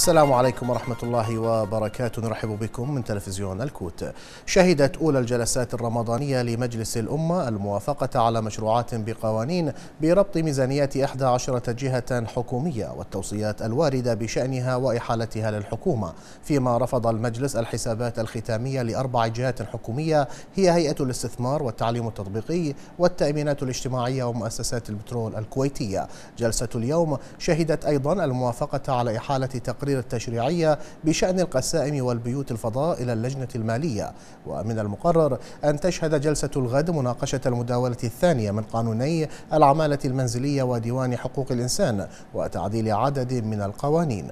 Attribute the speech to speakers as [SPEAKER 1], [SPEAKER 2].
[SPEAKER 1] السلام عليكم ورحمة الله وبركاته نرحب بكم من تلفزيون الكوت شهدت أولى الجلسات الرمضانية لمجلس الأمة الموافقة على مشروعات بقوانين بربط ميزانيات 11 جهة حكومية والتوصيات الواردة بشأنها وإحالتها للحكومة فيما رفض المجلس الحسابات الختامية لأربع جهات حكومية هي هيئة الاستثمار والتعليم التطبيقي والتأمينات الاجتماعية ومؤسسات البترول الكويتية جلسة اليوم شهدت أيضا الموافقة على إحالة تقرير التقارير التشريعية بشأن القسائم والبيوت الفضاء إلى اللجنة المالية ومن المقرر أن تشهد جلسة الغد مناقشة المداولة الثانية من قانوني العمالة المنزلية وديوان حقوق الإنسان وتعديل عدد من القوانين